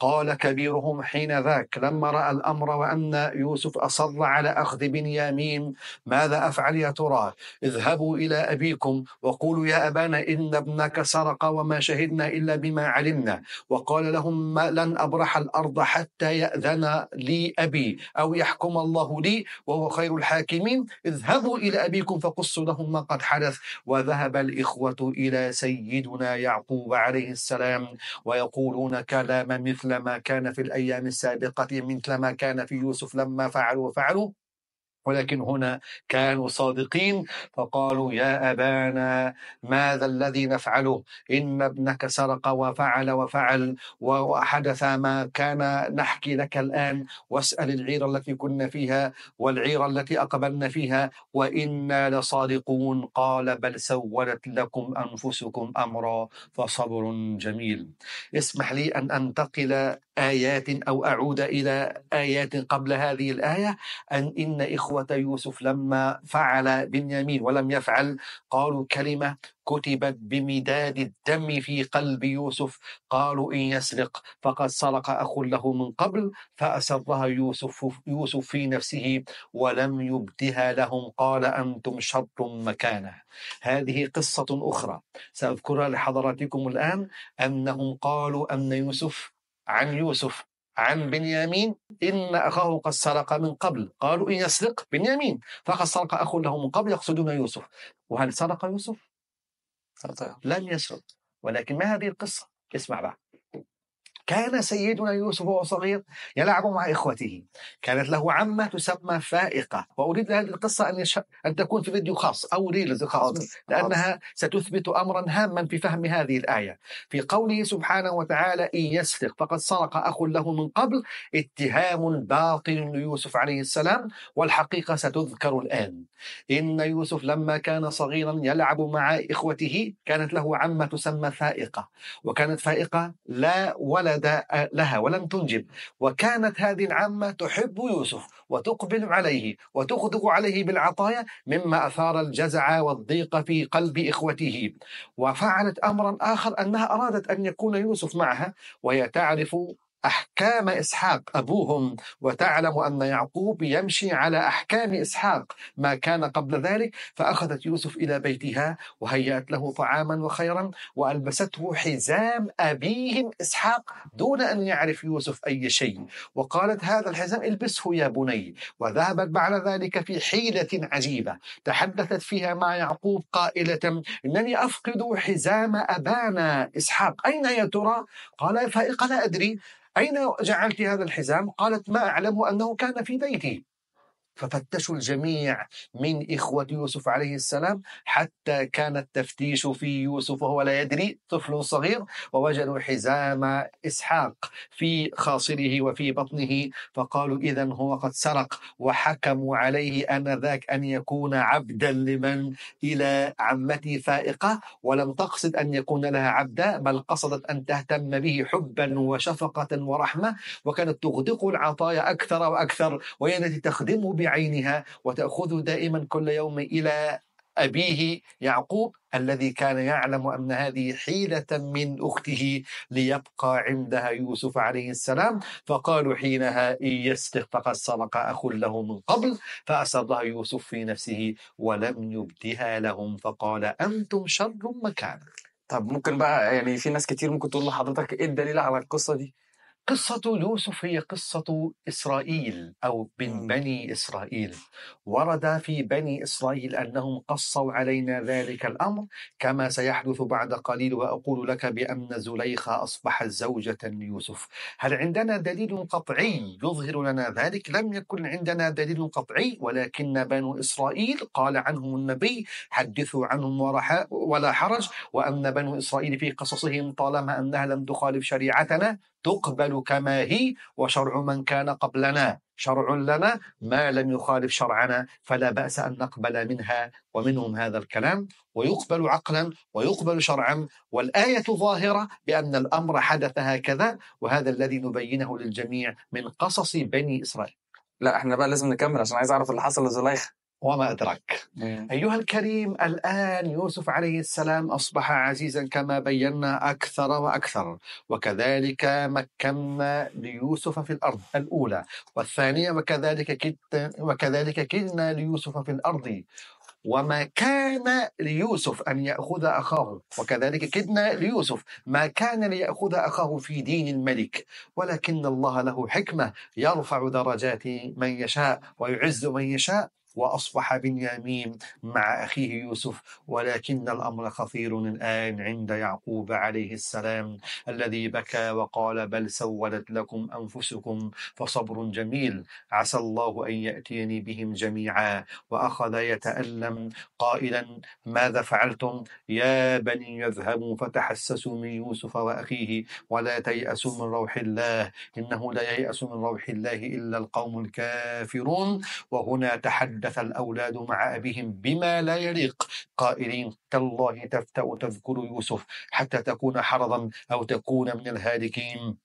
B: قال كبيرهم حين ذاك لما رأى الأمر وأن يوسف أصر على أخذ بنيامين ماذا أفعل يا ترى اذهبوا إلى أبيكم وقولوا يا أبانا إن ابنك سرق وما شهدنا إلا بما علمنا وقال لهم ما لن أبرح الأرض حتى يأذن لي أبي أو يحكم الله لي وهو خير الحاكمين اذهبوا إلى أبيكم فقصوا لهم ما قد حدث وذهب الإخوة إلى سيدنا يعقوب عليه السلام ويقولون كلام الكلام مثل ما كان في الأيام السابقة مثل ما كان في يوسف لما فعلوا فعلوا ولكن هنا كانوا صادقين فقالوا يا أبانا ماذا الذي نفعله إن ابنك سرق وفعل وفعل وحدث ما كان نحكي لك الآن واسأل العيرة التي كنا فيها والعيرة التي أقبلنا فيها وإنا لصادقون قال بل سولت لكم أنفسكم أمرا فصبر جميل اسمح لي أن أنتقل آيات أو أعود إلى آيات قبل هذه الآية أن إن إخوة يوسف لما فعل بنيامين ولم يفعل قالوا كلمة كتبت بمداد الدم في قلب يوسف قالوا إن يسرق فقد سرق أخ له من قبل فأسرها يوسف, يوسف في نفسه ولم يبدها لهم قال أنتم شر مكانه هذه قصة أخرى سأذكرها لحضراتكم الآن أنهم قالوا أن يوسف عن يوسف عن بنيامين إن أخاه قد سرق من قبل قالوا إن يسرق بنيامين فقد سرق أخ له من قبل يقصدون يوسف وهل سرق يوسف؟ لم يسرق ولكن ما هذه القصة؟ اسمع بقى كان سيدنا يوسف وهو صغير يلعب مع إخوته كانت له عمة تسمى فائقة وأريد هذه القصة أن, يش... أن تكون في فيديو خاص أو ريلز خاص لأنها ستثبت أمرا هاما في فهم هذه الآية في قوله سبحانه وتعالى إن يسرق فقد سرق أخ له من قبل اتهام باطل ليوسف عليه السلام والحقيقة ستذكر الآن إن يوسف لما كان صغيرا يلعب مع إخوته كانت له عمة تسمى فائقة وكانت فائقة لا ولا ولد لها ولم تنجب وكانت هذه العامة تحب يوسف وتقبل عليه وتغدق عليه بالعطايا مما أثار الجزع والضيق في قلب إخوته وفعلت أمرا آخر أنها أرادت أن يكون يوسف معها وهي تعرف أحكام إسحاق أبوهم وتعلم أن يعقوب يمشي على أحكام إسحاق ما كان قبل ذلك فأخذت يوسف إلى بيتها وهيأت له طعاما وخيرا وألبسته حزام أبيهم إسحاق دون أن يعرف يوسف أي شيء وقالت هذا الحزام البسه يا بني وذهبت بعد ذلك في حيلة عجيبة تحدثت فيها مع يعقوب قائلة إنني أفقد حزام أبانا إسحاق أين يا ترى؟ قال فإق لا أدري أين جعلت هذا الحزام؟ قالت ما أعلم أنه كان في بيتي ففتشوا الجميع من إخوة يوسف عليه السلام حتى كان التفتيش في يوسف وهو لا يدري طفل صغير ووجدوا حزام إسحاق في خاصره وفي بطنه فقالوا إذا هو قد سرق وحكموا عليه آنذاك أن يكون عبدا لمن إلى عمتي فائقة ولم تقصد أن يكون لها عبدا بل قصدت أن تهتم به حبا وشفقة ورحمة وكانت تغدق العطايا أكثر وأكثر وهي التي تخدمه بعينها وتأخذه دائما كل يوم إلى أبيه يعقوب الذي كان يعلم أن هذه حيلة من أخته ليبقى عندها يوسف عليه السلام فقالوا حينها إن يسرق فقد سرق أخ له من قبل فأسرها يوسف في نفسه ولم يبدها لهم فقال أنتم شر مكانا طب ممكن بقى يعني في ناس كتير ممكن تقول لحضرتك ايه الدليل على القصه دي؟ قصة يوسف هي قصة إسرائيل أو من بني إسرائيل ورد في بني إسرائيل أنهم قصوا علينا ذلك الأمر كما سيحدث بعد قليل وأقول لك بأن زليخة أصبحت زوجة يوسف هل عندنا دليل قطعي يظهر لنا ذلك؟ لم يكن عندنا دليل قطعي ولكن بنو إسرائيل قال عنهم النبي حدثوا عنهم ولا حرج وأن بنو إسرائيل في قصصهم طالما أنها لم تخالف شريعتنا تقبل كما هي وشرع من كان قبلنا شرع لنا ما لم يخالف شرعنا فلا بأس أن نقبل منها ومنهم هذا الكلام ويقبل عقلا ويقبل شرعا والآية ظاهرة بأن الأمر حدث هكذا وهذا الذي نبينه للجميع من قصص بني إسرائيل لا احنا بقى لازم نكمل عشان عايز اعرف اللي حصل لزليخه وما أدراك نعم. أيها الكريم الآن يوسف عليه السلام أصبح عزيزا كما بينا أكثر وأكثر وكذلك مكنا ليوسف في الأرض الأولى والثانية وكذلك وكذلك كدنا ليوسف في الأرض وما كان ليوسف أن يأخذ أخاه وكذلك كدنا ليوسف ما كان ليأخذ أخاه في دين الملك ولكن الله له حكمة يرفع درجات من يشاء ويعز من يشاء وأصبح بنيامين مع أخيه يوسف ولكن الأمر خطير الآن عند يعقوب عليه السلام الذي بكى وقال بل سولت لكم أنفسكم فصبر جميل عسى الله أن يأتيني بهم جميعا وأخذ يتألم قائلا ماذا فعلتم يا بني يذهبوا فتحسسوا من يوسف وأخيه ولا تيأسوا من روح الله إنه لا ييأس من روح الله إلا القوم الكافرون وهنا تحدث تحدث الأولاد مع أبيهم بما لا يليق قائلين تالله تفتأ تذكر يوسف حتى تكون حرضا أو تكون من الهالكين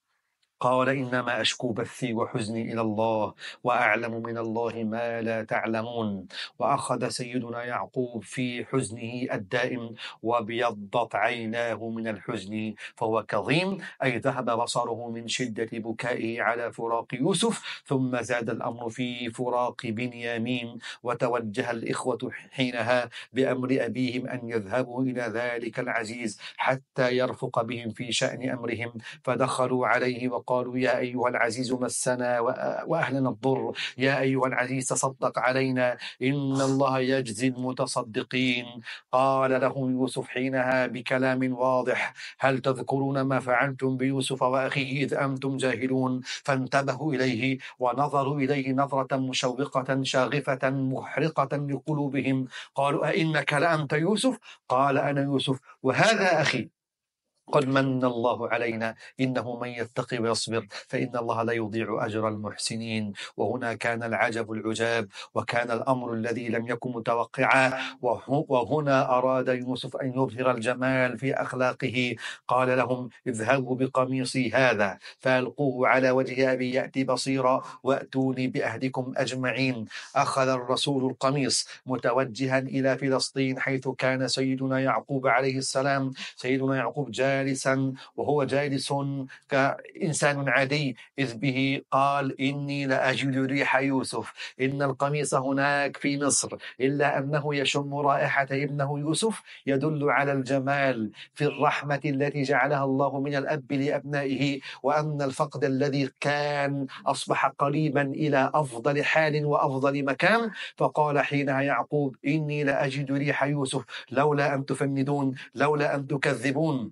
B: قال إنما أشكو بثي وحزني إلى الله وأعلم من الله ما لا تعلمون وأخذ سيدنا يعقوب في حزنه الدائم وبيضت عيناه من الحزن فهو كظيم أي ذهب بصره من شدة بكائه على فراق يوسف ثم زاد الأمر في فراق بنيامين وتوجه الإخوة حينها بأمر أبيهم أن يذهبوا إلى ذلك العزيز حتى يرفق بهم في شأن أمرهم فدخلوا عليه وقالوا قالوا يا أيها العزيز مسنا وأهلنا الضر يا أيها العزيز تصدق علينا إن الله يجزي المتصدقين قال لهم يوسف حينها بكلام واضح هل تذكرون ما فعلتم بيوسف وأخيه إذ أنتم جاهلون فانتبهوا إليه ونظروا إليه نظرة مشوقة شاغفة محرقة لقلوبهم قالوا أئنك لأنت يوسف قال أنا يوسف وهذا أخي قد من الله علينا انه من يتقي ويصبر فان الله لا يضيع اجر المحسنين وهنا كان العجب العجاب وكان الامر الذي لم يكن متوقعا وهنا اراد يوسف ان يظهر الجمال في اخلاقه قال لهم اذهبوا بقميصي هذا فالقوه على وجه ابي ياتي بصيرا واتوني باهلكم اجمعين اخذ الرسول القميص متوجها الى فلسطين حيث كان سيدنا يعقوب عليه السلام سيدنا يعقوب جاء جالسا وهو جالس كإنسان عادي إذ به قال إني لأجد ريح يوسف إن القميص هناك في مصر إلا أنه يشم رائحة ابنه يوسف يدل على الجمال في الرحمة التي جعلها الله من الأب لأبنائه وأن الفقد الذي كان أصبح قريبا إلى أفضل حال وأفضل مكان فقال حينها يعقوب إني لأجد ريح يوسف لولا أن تفندون لولا أن تكذبون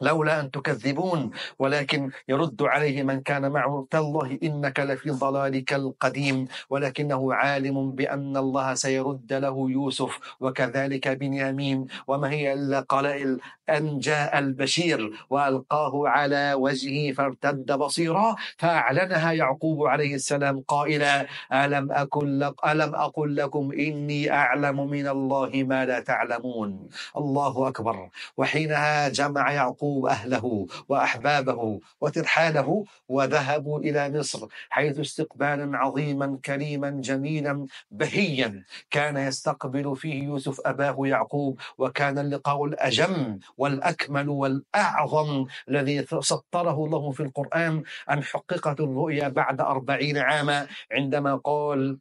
B: لولا أن تكذبون ولكن يرد عليه من كان معه تالله إنك لفي ضلالك القديم ولكنه عالم بأن الله سيرد له يوسف وكذلك بنيامين وما هي إلا قلائل أن جاء البشير وألقاه على وجهه فارتد بصيرا فأعلنها يعقوب عليه السلام قائلا ألم أكن لك ألم أقل لكم إني أعلم من الله ما لا تعلمون الله أكبر وحينها جمع يعقوب تركوا أهله وأحبابه وترحاله وذهبوا إلى مصر حيث استقبالا عظيما كريما جميلا بهيا كان يستقبل فيه يوسف أباه يعقوب وكان اللقاء الأجم والأكمل والأعظم الذي سطره الله في القرآن أن حققت الرؤيا بعد أربعين عاما عندما قال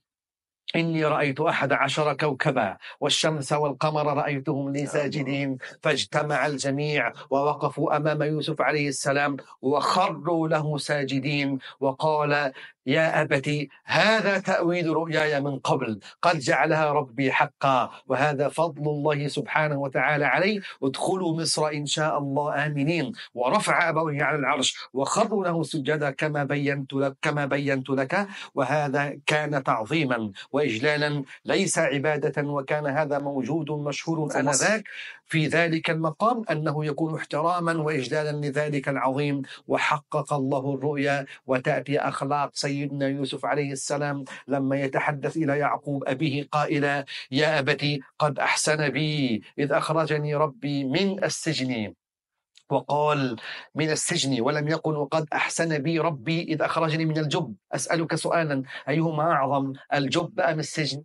B: إني رأيت أحد عشر كوكبا والشمس والقمر رأيتهم لي ساجدين فاجتمع الجميع ووقفوا أمام يوسف عليه السلام وخروا له ساجدين وقال يا أبتي هذا تأويل رؤياي من قبل قد جعلها ربي حقا وهذا فضل الله سبحانه وتعالى علي ادخلوا مصر إن شاء الله آمنين ورفع أبويه على العرش وخروا له سجدا كما بينت لك كما بينت لك وهذا كان تعظيما وإجلالا ليس عبادة وكان هذا موجود مشهور آنذاك في ذلك المقام أنه يكون احتراما وإجلالا لذلك العظيم وحقق الله الرؤيا وتأتي أخلاق سيئة سيدنا يوسف عليه السلام لما يتحدث إلى يعقوب أبيه قائلا يا أبتي قد أحسن بي إذ أخرجني ربي من السجن وقال من السجن ولم يقل وقد أحسن بي ربي إذ أخرجني من الجب أسألك سؤالا أيهما أعظم الجب أم السجن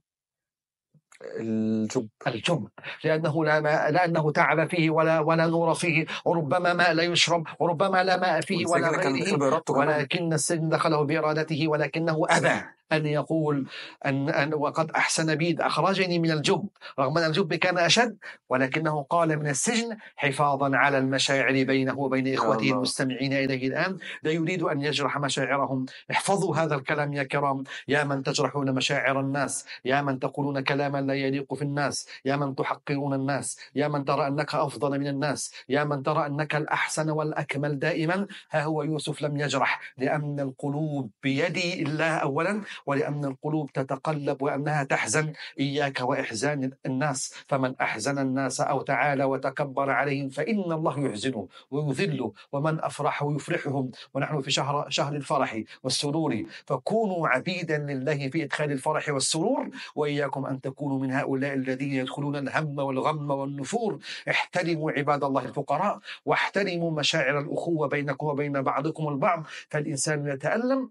B: الجب الجب لأنه لا ماء لأنه تعب فيه ولا ولا نور فيه وربما ماء لا يشرب وربما لا ماء فيه ولا غيره ولكن السجن دخله بإرادته ولكنه أبى أن يقول أن, أن وقد أحسن بي أخرجني من الجب رغم أن الجب كان أشد ولكنه قال من السجن حفاظا على المشاعر بينه وبين إخوته الله. المستمعين إليه الآن لا يريد أن يجرح مشاعرهم احفظوا هذا الكلام يا كرام يا من تجرحون مشاعر الناس يا من تقولون كلاما لا يليق في الناس يا من تحقرون الناس يا من ترى أنك أفضل من الناس يا من ترى أنك الأحسن والأكمل دائما ها هو يوسف لم يجرح لأن القلوب بيدي الله أولا ولأن القلوب تتقلب وأنها تحزن إياك وإحزان الناس فمن أحزن الناس أو تعالى وتكبر عليهم فإن الله يحزنه ويذله ومن أفرح يفرحهم ونحن في شهر, شهر الفرح والسرور فكونوا عبيدا لله في إدخال الفرح والسرور وإياكم أن تكونوا من هؤلاء الذين يدخلون الهم والغم والنفور احترموا عباد الله الفقراء واحترموا مشاعر الأخوة بينكم وبين بعضكم البعض فالإنسان يتألم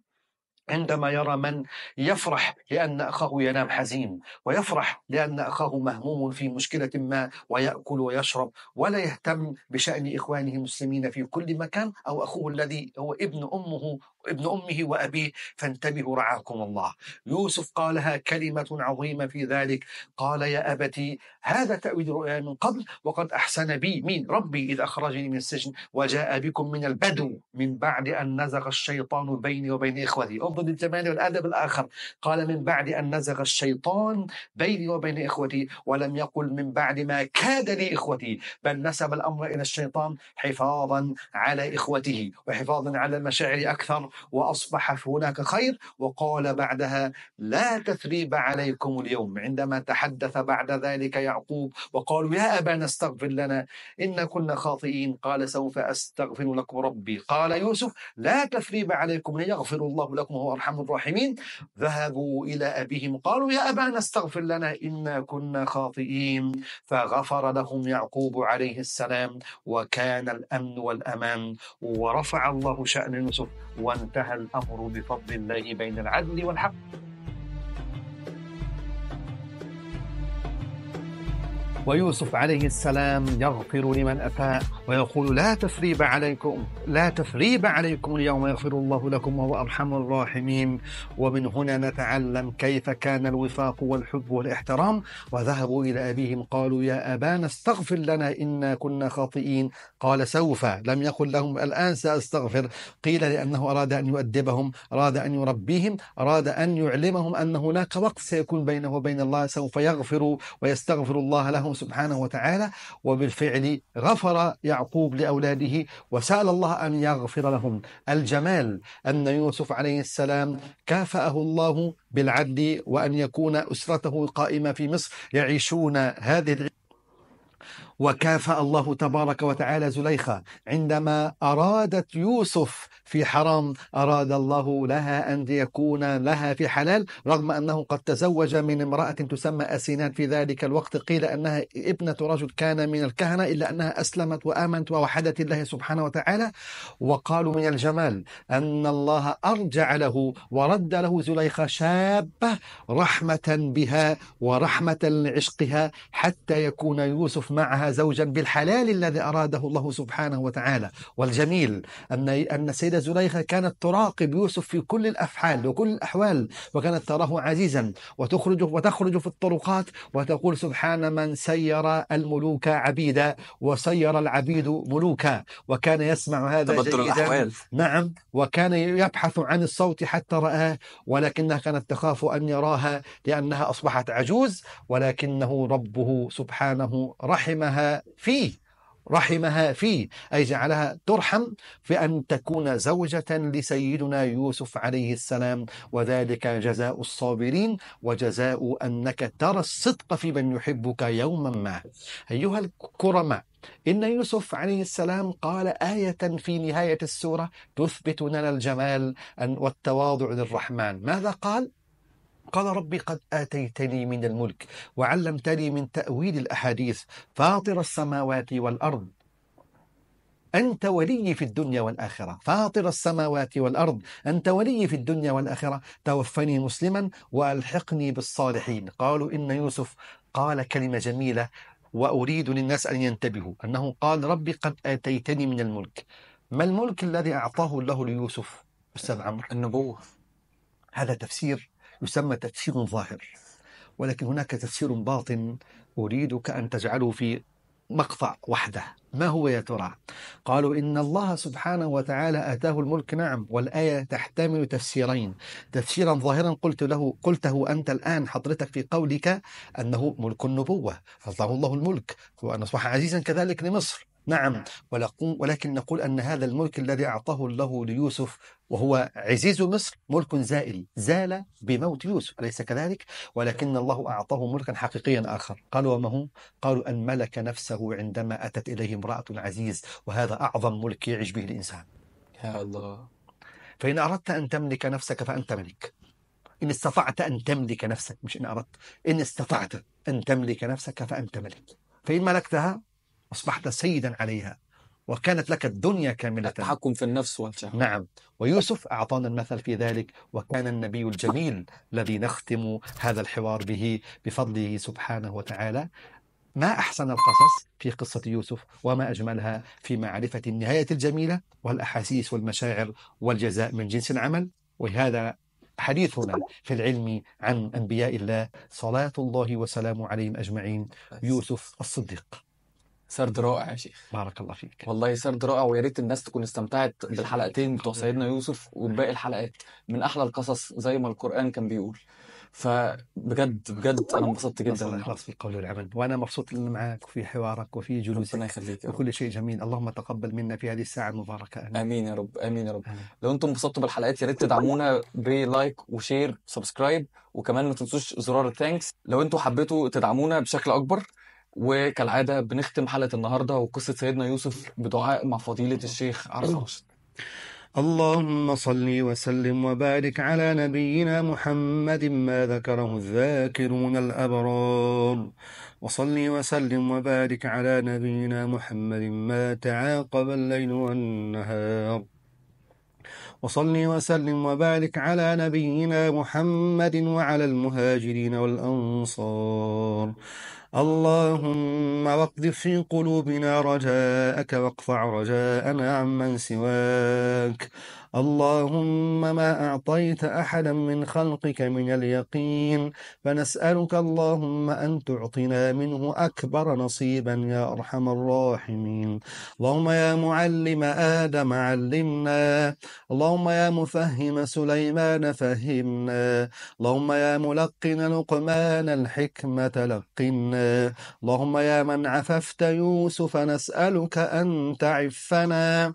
B: عندما يرى من يفرح لأن أخاه ينام حزين ويفرح لأن أخاه مهموم في مشكلة ما ويأكل ويشرب ولا يهتم بشأن إخوانه المسلمين في كل مكان أو أخوه الذي هو ابن أمه ابن أمه وأبيه فانتبهوا رعاكم الله يوسف قالها كلمة عظيمة في ذلك قال يا أبتي هذا تأويل رؤيا من قبل وقد أحسن بي مين ربي إذ أخرجني من السجن وجاء بكم من البدو من بعد أن نزغ الشيطان بيني وبين إخوتي انظر للجمال والأدب الآخر قال من بعد أن نزغ الشيطان بيني وبين إخوتي ولم يقل من بعد ما كاد لي إخوتي بل نسب الأمر إلى الشيطان حفاظا على إخوته وحفاظا على المشاعر أكثر وأصبح هناك خير وقال بعدها لا تثريب عليكم اليوم عندما تحدث بعد ذلك يعقوب وقالوا يا أبانا استغفر لنا إن كنا خاطئين قال سوف أستغفر لكم ربي قال يوسف لا تثريب عليكم ليغفر الله لكم وهو أرحم الراحمين ذهبوا إلى أبيهم قالوا يا أبانا استغفر لنا إنا كنا خاطئين فغفر لهم يعقوب عليه السلام وكان الأمن والأمان ورفع الله شأن يوسف ون وانتهى الامر بفضل الله بين العدل والحق ويوسف عليه السلام يغفر لمن أتى ويقول لا تثريب عليكم لا تثريب عليكم اليوم يغفر الله لكم وهو أرحم الراحمين ومن هنا نتعلم كيف كان الوفاق والحب والاحترام وذهبوا إلى أبيهم قالوا يا أبانا استغفر لنا إنا كنا خاطئين قال سوف لم يقل لهم الآن سأستغفر قيل لأنه أراد أن يؤدبهم أراد أن يربيهم أراد أن يعلمهم أن هناك وقت سيكون بينه وبين الله سوف يغفر ويستغفر الله لهم سبحانه وتعالى وبالفعل غفر يعقوب لأولاده وسأل الله أن يغفر لهم الجمال أن يوسف عليه السلام كافأه الله بالعدل وأن يكون أسرته قائمة في مصر يعيشون هذه وكافأ الله تبارك وتعالى زليخة عندما أرادت يوسف في حرام أراد الله لها أن يكون لها في حلال رغم أنه قد تزوج من امرأة تسمى أسينان في ذلك الوقت قيل أنها ابنة رجل كان من الكهنة إلا أنها أسلمت وآمنت ووحدت الله سبحانه وتعالى وقالوا من الجمال أن الله أرجع له ورد له زليخة شابة رحمة بها ورحمة لعشقها حتى يكون يوسف معها زوجا بالحلال الذي أراده الله سبحانه وتعالى والجميل أن أن السيدة زليخة كانت تراقب يوسف في كل الأفعال وكل الأحوال وكانت تراه عزيزا وتخرج وتخرج في الطرقات وتقول سبحان من سير الملوك عبيدا وسير العبيد ملوكا وكان يسمع هذا تبدل جيدا الأحوال. نعم وكان يبحث عن الصوت حتى رآه ولكنها كانت تخاف أن يراها لأنها أصبحت عجوز ولكنه ربه سبحانه رحمها فيه رحمها فيه أي جعلها ترحم في أن تكون زوجة لسيدنا يوسف عليه السلام وذلك جزاء الصابرين وجزاء أنك ترى الصدق في من يحبك يوما ما أيها الكرماء إن يوسف عليه السلام قال آية في نهاية السورة تثبت لنا الجمال والتواضع للرحمن ماذا قال؟ قال ربي قد آتيتني من الملك وعلمتني من تأويل الأحاديث فاطر السماوات والأرض أنت ولي في الدنيا والآخرة فاطر السماوات والأرض أنت ولي في الدنيا والآخرة توفني مسلما وألحقني بالصالحين قالوا إن يوسف قال كلمة جميلة وأريد للناس أن ينتبهوا أنه قال ربي قد آتيتني من الملك ما الملك الذي أعطاه الله ليوسف أستاذ عمرو النبوة هذا تفسير يسمى تفسير ظاهر ولكن هناك تفسير باطن أريدك أن تجعله في مقطع وحده ما هو يا ترى قالوا إن الله سبحانه وتعالى أتاه الملك نعم والآية تحتمل تفسيرين تفسيرا ظاهرا قلت له قلته أنت الآن حضرتك في قولك أنه ملك النبوة أعطاه الله الملك وأن أصبح عزيزا كذلك لمصر نعم ولكن نقول أن هذا الملك الذي أعطاه الله ليوسف وهو عزيز مصر ملك زائل زال بموت يوسف أليس كذلك ولكن الله أعطاه ملكا حقيقيا آخر قالوا وما هو قالوا أن ملك نفسه عندما أتت إليه امرأة عزيز وهذا أعظم ملك يعيش به الإنسان يا الله فإن أردت أن تملك نفسك فأنت ملك إن استطعت أن تملك نفسك مش إن أردت إن استطعت أن تملك نفسك فأنت ملك فإن ملكتها أصبحت سيدا عليها وكانت لك الدنيا كاملة التحكم في النفس والشهوة نعم ويوسف أعطانا المثل في ذلك وكان النبي الجميل الذي نختم هذا الحوار به بفضله سبحانه وتعالى ما أحسن القصص في قصة يوسف وما أجملها في معرفة النهاية الجميلة والأحاسيس والمشاعر والجزاء من جنس العمل وهذا حديثنا في العلم عن أنبياء الله صلاة الله وسلامه عليهم أجمعين يوسف الصديق سرد رائع يا شيخ بارك الله
A: فيك والله سرد رائع ويا ريت الناس تكون استمتعت بالحلقتين بتوع سيدنا يوسف وباقي الحلقات من احلى القصص زي ما القران كان بيقول فبجد بجد انا انبسطت جدا يخلص في القول والعمل وانا مبسوط اني معك وفي حوارك وفي جلوسك ربنا يخليك وكل شيء جميل اللهم تقبل منا في هذه الساعه المباركه امين امين يا رب امين يا رب آمين. لو انتم انبسطتوا بالحلقات يا ريت تدعمونا بلايك وشير سبسكرايب وكمان ما تنسوش زرار الثانكس لو انتم حبيتوا تدعمونا بشكل اكبر وكالعادة بنختم حلقة النهاردة وقصة سيدنا يوسف
B: بدعاء مع فضيلة الشيخ عرفة رشد اللهم صل وسلم وبارك على نبينا محمد ما ذكره الذاكرون الأبرار وصل وسلم وبارك على نبينا محمد ما تعاقب الليل والنهار وصل وسلم وبارك على نبينا محمد وعلى المهاجرين والأنصار اللهم واقذف في قلوبنا رجاءك واقطع رجاءنا عمن سواك اللهم ما أعطيت أحدا من خلقك من اليقين فنسألك اللهم أن تعطنا منه أكبر نصيبا يا أرحم الراحمين اللهم يا معلم آدم علمنا اللهم يا مفهم سليمان فهمنا اللهم يا ملقن لقمان الحكمة لقنا اللهم يا من عففت يوسف نسألك أن تعفنا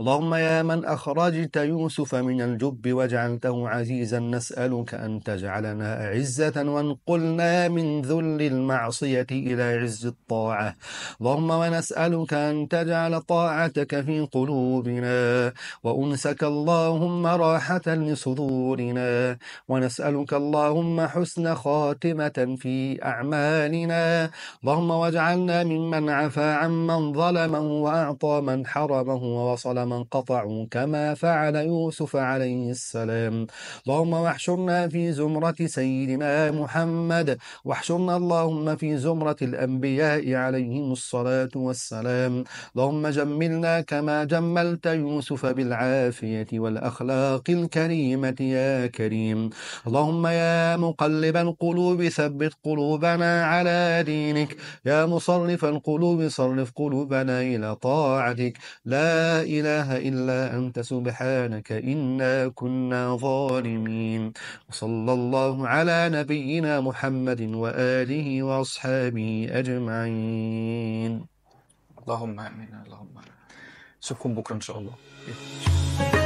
B: اللهم يا من أخرجت يوسف من الجب وجعلته عزيزا نسألك أن تجعلنا عزة وانقلنا من ذل المعصية إلى عز الطاعة اللهم ونسألك أن تجعل طاعتك في قلوبنا وأنسك اللهم راحة لصدورنا ونسألك اللهم حسن خاتمة في أعمالنا اللهم واجعلنا ممن عفى عمن ظلمه وأعطى من حرمه ووصى وصل من قطع كما فعل يوسف عليه السلام اللهم واحشرنا في زمرة سيدنا محمد واحشرنا اللهم في زمرة الأنبياء عليهم الصلاة والسلام اللهم جملنا كما جملت يوسف بالعافية والأخلاق الكريمة يا كريم اللهم يا مقلب القلوب ثبت قلوبنا على دينك يا مصرف القلوب صرف قلوبنا إلى طاعتك لا إله إلا أنت سبحانك إنا كنا ظالمين وصلى الله على نبينا محمد وآله وأصحابه أجمعين اللهم آمين اللهم آمين نشوفكم بكرة إن شاء الله إيه.